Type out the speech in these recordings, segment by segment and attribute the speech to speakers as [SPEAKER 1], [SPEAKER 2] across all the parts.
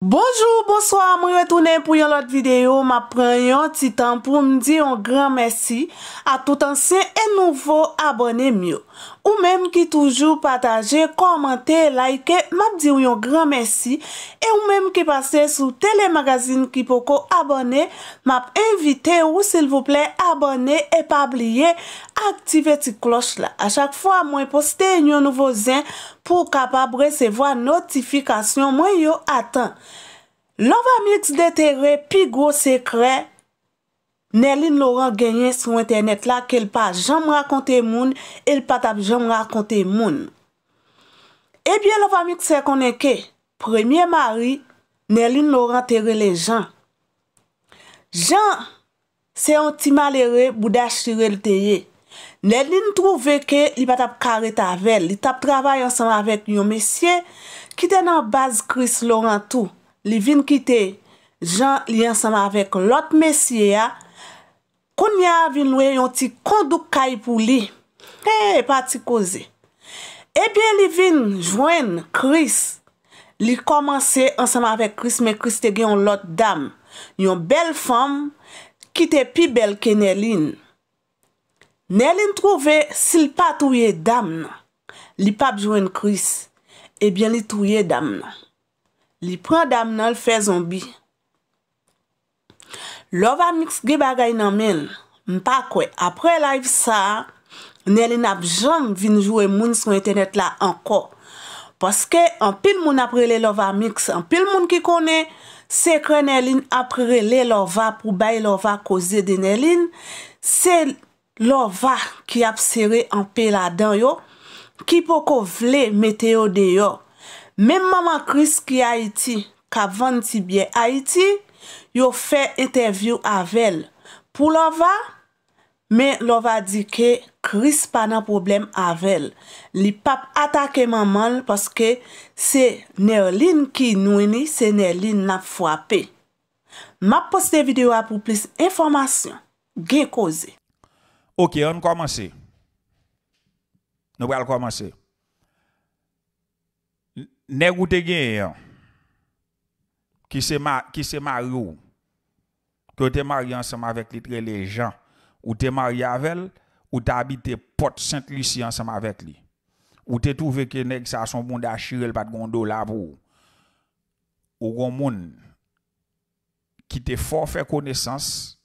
[SPEAKER 1] Bonjour, bonsoir, mou yon etounen pou yon lot videyo, m ap pren yon titan pou m di yon gran mersi a tout ansen e nouvo abone myo Ou mem ki toujou pataje, komante, laike, m ap di yon gran mersi E ou mem ki pase sou telemagazine ki poko abone, m ap invite ou silvouple abone e pabliye Aktive ti kloch la. A chak fwa mwen poste yon nouvo zin pou kapab resevo a notifikasyon mwen yo atan. Lovamix de te re pi gro sekre nelin loran genyen sou internet la kel pa jom rakonte moun el patap jom rakonte moun. Ebyen eh lovamix se konenke premye mari nelin loran te re le jan. Jan se yon ti malere bouda chire l te ye. Ne lin trouve ke li pa tap kare tavel, li tap trabay ansama vek yon mesye ki te nan baz Kris Laurentou. Li vin kite jan li ansama vek lot mesye ya, koun ya vin we yon ti kondouk kay pou li. Hey, pa ti koze. Ebyen li vin jwen Kris, li komanse ansama vek Kris, me Kris te gen yon lot dam, yon bel fam ki te pi bel ke ne lin. Nelin trouve, si li pa touye dam nan, li pa bjouen kris, ebyen eh li touye dam nan. Li pren dam nan, li fe zombi. Lovamix ge bagay nan men, mpa kwe, apre live sa, Nelin apjong vinjouen moun sou internet la anko. Poske, anpil moun apre le lovamix, anpil moun ki kone, se kre Nelin apre le lova pou bay lova koze de Nelin, se le Lova ki ap sere anpe la den yo, ki po ko vle meteo de yo. Mem maman Kris ki Haiti, ka vante si bie Haiti, yo fe interview avel. Po lova, men lova di ke Kris pa nan problem avel. Li pap atake maman, poske se nerlin ki noueni, se nerlin nap fwape. Map poste video a pou plis informasyon.
[SPEAKER 2] Gen koze. Ok, on commence. Nous allons commencer. Nèg ou qui se qui se marie ou que t'es marié ensemble avec les les gens ou t'es marié avec elle ou te habité Porte Sainte-Lucie ensemble avec lui ou te trouvé que nèg ça son bon d'achirel pas de gondo là pour ou gon moun qui t'es fort fait connaissance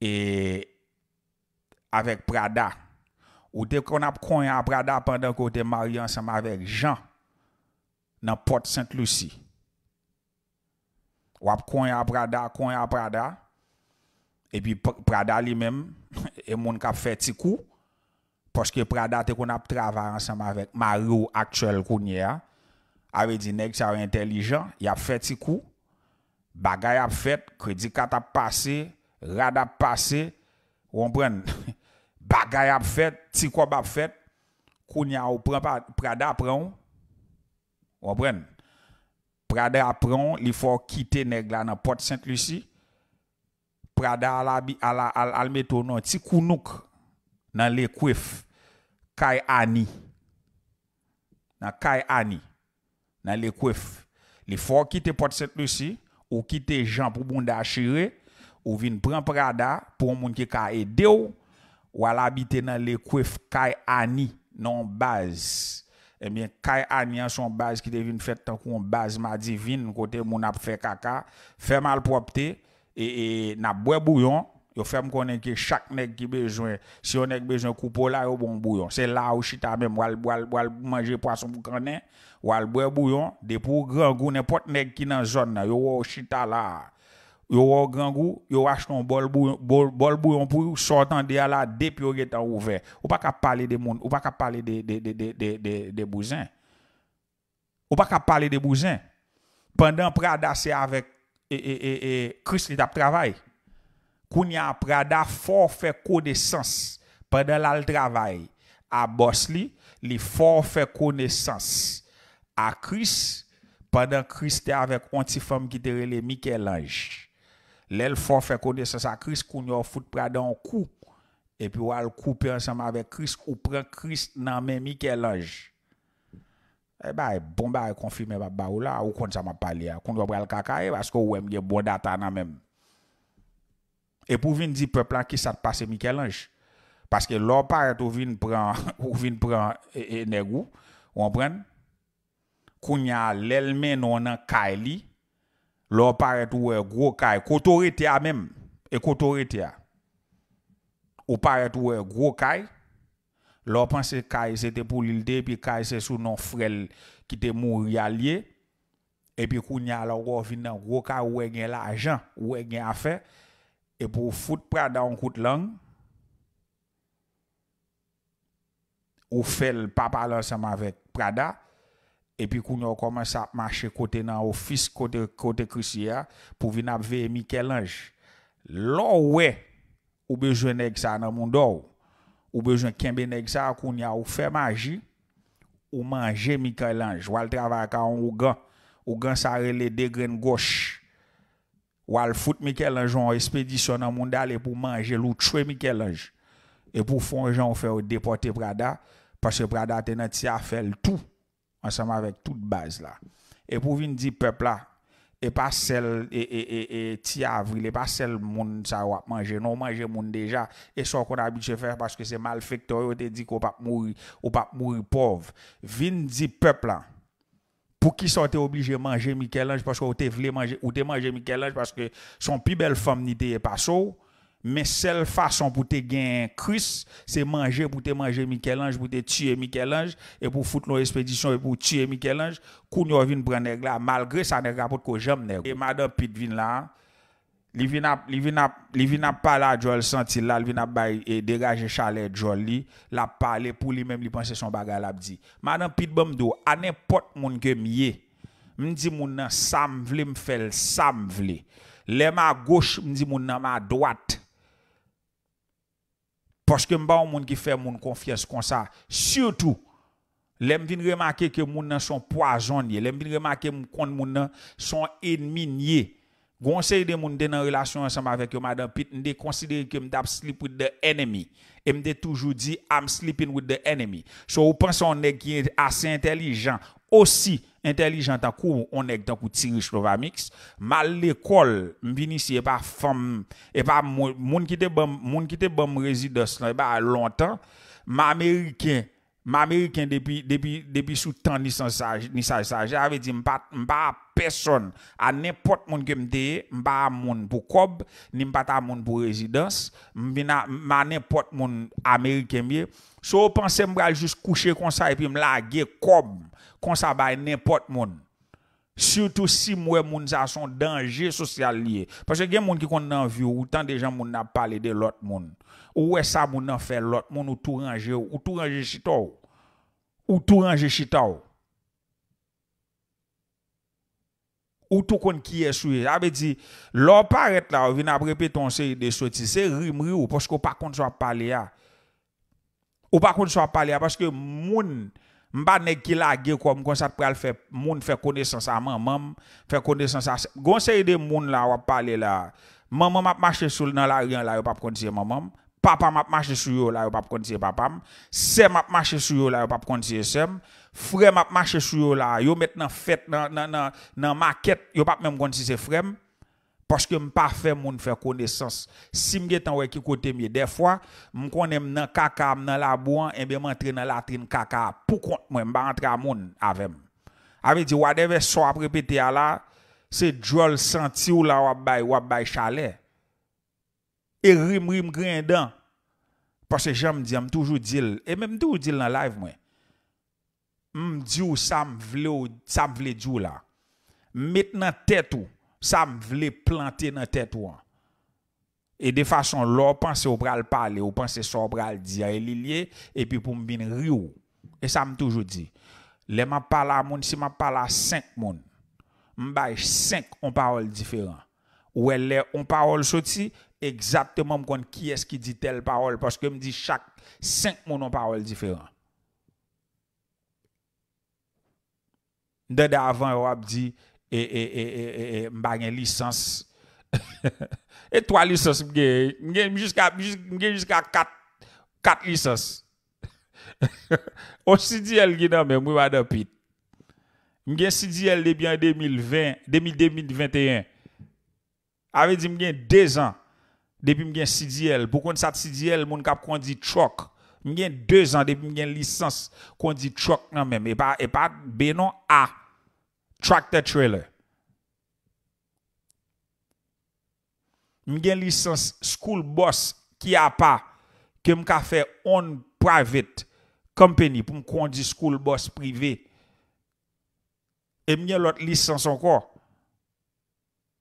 [SPEAKER 2] et avec Prada. Ou dès qu'on a à Prada pendant qu'on était marié ensemble avec Jean dans Porte Sainte-Lucie. Ou a connu à Prada, connu à Prada. Et puis Prada lui-même, et mon a fait petit coup. Parce que Prada, qu'on a travaillé ensemble avec Mario actuel Kounia avait dit nèg ça intelligent, il a fait petit coup. Bagay a fait, crédit qu'à a passé, rad a passé, on prend Bagay ap fet, ti kwa bap fet, koun ya ou prada ap proun, wapren, prada ap proun, li fo kite neg la nan pot Saint-Lucie, prada al metou nou, ti koun nouk nan le kwef, kay ani, nan kay ani, nan le kwef, li fo kite pot Saint-Lucie, ou kite jan pou moun de achire, ou vin pran prada, pou moun ki ka e de ou, ou à l'habiter dans les couefs Kay'ani, Ani, non base. Eh bien, Kay'ani, Ani, son base qui devine fait tant qu'on base ma divine, côté mon a fait caca, fait mal propre et, n'a bois bouillon. Yo qu'on konen que chaque nèg qui besoin. si on nèg besoin coupola la yo bon bouillon C'est là, où chita même, ou wal, où wal manje pour pou ou al bwe bouillon, de pou grand goun, n'importe nèg qui nan zone, il yo ou chita là yo grand goût yo acheton bol bouillon bol bouillon pour sortant de la dé puis ouvert. étant ouvert ou pas capable parler des monde ou pas capable parler des des des des des des bousins ou pas capable parler des bousins pendant Prada c'est avec et et et e, Christ il travail kounya Prada fort fait connaissance pendant l'al le travail à Bosli Il fort fait connaissance à Chris pendant Chris était avec une petite femme qui était Michel-Ange. Lèl fò fè kone sè sa kris koun yo fout pradè an kou. Epi wè al koupè ansèm avè kris ou prèn kris nan mè Mikel Anj. E bè, bon bè a konfirmè bab ba ou la ou kon sèm ap pale ya. Koun yo prèn kaka e baskò ou wèm gè bon data nan mèm. E Epi ou vin di pè plan kis sa t'passe Mikel Anj. Paske lò parè tou vin prèn, ou vin prèn e, e negou. Ou an pren, koun ya lèl mè nan kaili. Lò paret wè eh, gro kaj, koto retya menm, e koto retya. O paret wè eh, gro kaj, lò panse kaj se te pou lilde, pi kaj se sou nan frel ki te moun ryalye. E pi kounya lò wò vinan, gro kaj wè nye la ajan, wè nye afe. E pou fout prada an kout lang, ou fel papa lò seman vet prada. epi koun yo komanse ap manche kote nan ofis kote kote krisye pou vin ap veye Mikel Anj lo we ou bejwen nek sa nan moun do ou bejwen kenbe nek sa akoun ya ou fe manji ou manje Mikel Anj wal travaka an ou gan ou gan sa rele degren gos wal foute Mikel Anj wan espedisyon nan moun dal epi ou manje lout chwe Mikel Anj epi ou fon jan ou fe ou depote Prada pase Prada tenen ti a fel tou ensemble avec toute base là. Et pour venir dire peuple là, et pas celle et et et, et avril et pas celle monde ça va manger non manger monde déjà et ce qu'on a habitué faire parce que c'est on te dit qu'on pas mourir ou pas mourir pauvre Venir dit peuple là pour qui sont obligé manger Michelange parce que vous voulez manger ou manger Michel-Ange parce que son plus belle femme n'était pas so mais seule façon pour te gagner Christ, c'est manger pour te manger Michel-Ange, pour te tuer Michel-Ange, et pour foutre nos expéditions et pour tuer Michel-Ange, qu'on vient prendre là, malgré ça, n'est pas que j'aime. Et Madame Pitt vient là, il vient ap pale a Joel senti la, li vin ap bay e degaje Joel li, la parler pour lui, même lui pense son bagage la dit. Madame Madan je à n'importe pas que m'yé, ke miye, mdi moun nan sam vle m fel sam vle. Le ma gauche, mdi moun nan ma droite. Parce que m'ba un monde qui fait mon confiance comme ça. Surtout, l'aime vient remarquer que moun nan son poisonnier, l'aime vient remarquer qu'on moun nan son ennemi nier. Gonseil de moun dans relation ensemble avec madame Pitt, m'de considérer que m'dap sleep with the enemy. Et m'de toujours dit I'm sleeping with the enemy. So ou pense on est qui est assez intelligent aussi intelligent à coup on est dans coup tirish mix mal l'école m'vini ici et pas femme et pas moun qui te bon moun qui te bon résidence là pas longtemps m'américain Ma Ameriken depi sou tan ni saj saj, jave di mpa a peson a nepot moun kem deye, mpa a moun pou kob, ni mpa ta moun pou rezidans, ma nepot moun Ameriken biye. So pan se mbral jous kouche konsa epi mla ge kob konsa baye nepot moun. Surtou si mwen moun sa son danje sosyal liye. Pase gen moun ki kon nanvi ou tan dejan moun nan pale de lot moun. Ou wè sa moun nan fe lot moun ou tou ranje ou. Ou tou ranje chitou. Ou tou ranje chitou. Ou tou kon kiye souye. A be di, lò paret la ou vina brepe ton se de souye ti. Se rimri ou porske ou pa kont so a pale ya. Ou pa kont so a pale ya porske moun... Mba neg ki la ge kwa mwen konsat pral fè moun fè konesans a mè mèm, fè konesans a... Gonsè y de moun la wap pale la, mèm mèm ap mache sou nan la riyan la yo pap konti se mèm mèm, papam ap mache sou yo la yo pap konti se papam, sem ap mache sou yo la yo pap konti se sem, frem ap mache sou yo la yo met nan fèt nan makèt yo pap mèm konti se frem, Paske m pa fe moun fe konesans. Simye tanwe ki kote mye. Defwa, m konem nan kaka, m nan la bouan, e m be mantre nan latrin kaka. Pou kont mwen, m ba antre a moun avem. Avem di, wadeve so ap repete a la, se djol senti ou la wap bay, wap bay chale. E rim rim grindan. Paske jem di, am toujou dil. E m toujou dil nan live mwen. M di ou sa m vle ou, sa m vle di ou la. Met nan tet ou, Sa m vle plante nan tet wan. E de fason, lor panse ou pral pale, ou panse sou pral di a e li liye, e pi pou m bin ryo. E sa m toujou di. Le ma pala moun, si ma pala 5 moun, m bay 5 on parol diferan. Ou e le, on parol sou ti, egzapte m kon ki eski di tel parol, paske m di chak 5 moun on parol diferan. N de de avan, yo ap di, et, et, et, et, licence. et trois licences, jusqu'à jusqu'à quatre, quatre licences. Aussi dit elle qui non mais moi madame Pit. dit depuis 2020, 2021. Avait dit gagné 2 ans depuis m'gain si licence. pour qu'on ça CDL mon cap 2 ans depuis m'gain licence dit truck non même et pas et pas ben A tractor trailer. licence school bus. qui a pas que fait on private company pour conduire school bus privé. Et l'autre licence encore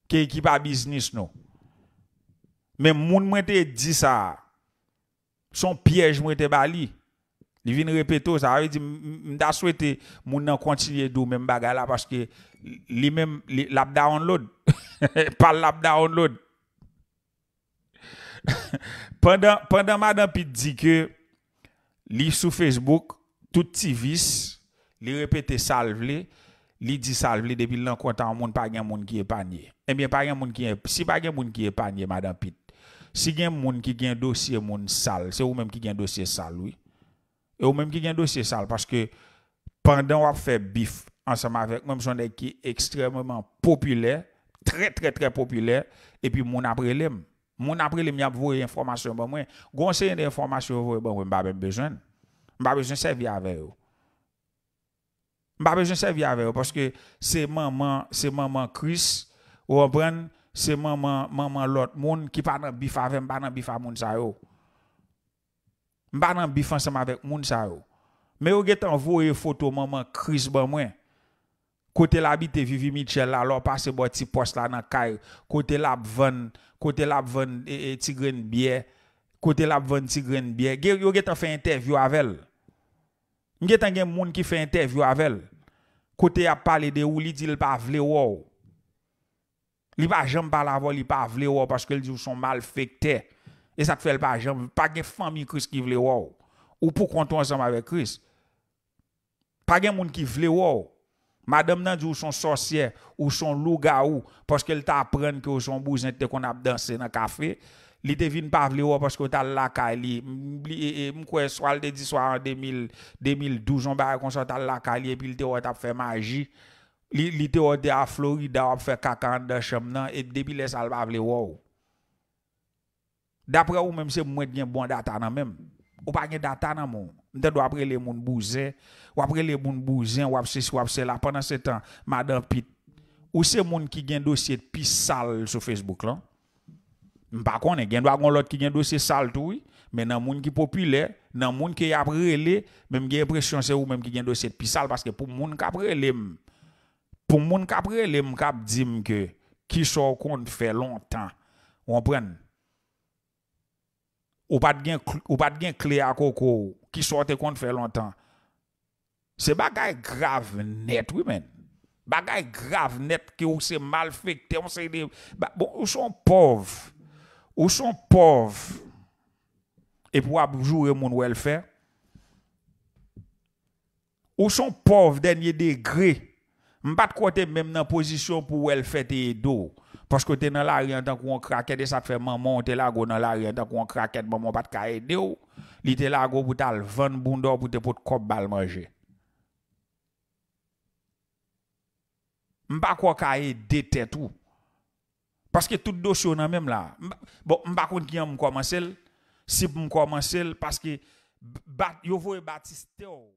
[SPEAKER 2] qui pas business non. Mais moun m'a dit ça. Son piège m'a dit Di vin repeto, sa avi di mda swete moun nan kontilye dou men bagay la paske li men lapda onlod. Pal lapda onlod. Pendan madan pit di ke, li sou Facebook, touti vis, li repete salvele, li di salvele depi lan kontan moun pa gen moun ki epanye. Emyen pa gen moun ki epanye, si pa gen moun ki epanye madan pit, si gen moun ki gen dosye moun sal, se ou men ki gen dosye sal wik, Et ou même qui a un dossier sale. Parce que pendant qu'on fait bif ensemble avec, même j'en ai qui est extrêmement populaire, très, très, très populaire. Et puis, mon après l'aime. Mon après l'aime, il y a des informations. Bon, moi, conseil d'informations, bon, moi, je n'ai pas besoin. Je pas besoin de servir avec eux. Je n'ai pas besoin de servir avec eux. Parce que c'est maman, c'est maman Chris, ou on prend, c'est maman, maman l'autre monde qui parle de bif avec, pas de bif avec moun Mba nan bifan seman vek moun sa yo. Me yo getan vowe foto maman kriz ban mwen. Kote labi te Vivi Mitchell la, lor pase bo ti post la nan kay. Kote lab ven, kote lab e, e, ven Tigren Bia. Kote lab ven Tigren Bia. Yo getan fe interview avel. Yo getan gen moun ki fe interview avel. Kote yap pale de ou li di li pa vle wou. Li pa jem pa la vo li pa vle wou paske li di ou son mal fekte. E sa te fel pa jen, pa gen fany kris ki vle waw. Ou pou kontou ansem ave kris. Pa gen moun ki vle waw. Madame nan di ou son sorciè, ou son louga ou, poske l te apren ki ou son bouzen te kon ap dansè nan kafe. Li te vin pa vle waw poske ou tal laka li. E, e, m kwen swal de diswa an 2012, m kon se tal laka li epi li te wate ap fe maji. Li te wate a Florida wap fe kakan de chem nan, epi le sal pa vle waw ou. Dapre ou mèm se mwen gen bon data nan mèm. Ou pa gen data nan mèm. Ntè do aprele moun bouze. Ou aprele moun bouze. Ou apse si ou apse la. Pendan se tan. Mada pit. Ou se moun ki gen dosye pi sal sou Facebook lan. Mpa konen. Gen do a gon lot ki gen dosye sal toui. Mè nan moun ki popile. Nan moun ki aprele. Mèm gen presyon se ou mèm ki gen dosye pi sal. Paske pou moun kaprele m. Pou moun kaprele m kap di mke. Ki so kont fè lontan. Womprenn. Ou pat gen kle akoko ki sote kon fè lontan. Se bagay grav net, oui men. Bagay grav net ki ou se mal fè. Bon, ou son pov, ou son pov e pou abjou e moun wèl fè. Ou son pov denye degre, mbat kote mèm nan pozisyon pou wèl fè teye do. Foske te nan la riantan kou an kraket de sap fe maman ou te la go nan la riantan kou an kraket maman pat ka e de ou. Li te la go pou tal van bundor pou te pot kop bal manje. Mba kwa ka e dete tou. Paske tout dosyo nan mem la. Mba kwen kiyan mkwaman sel. Sip mkwaman sel. Paske yo vou e batiste ou.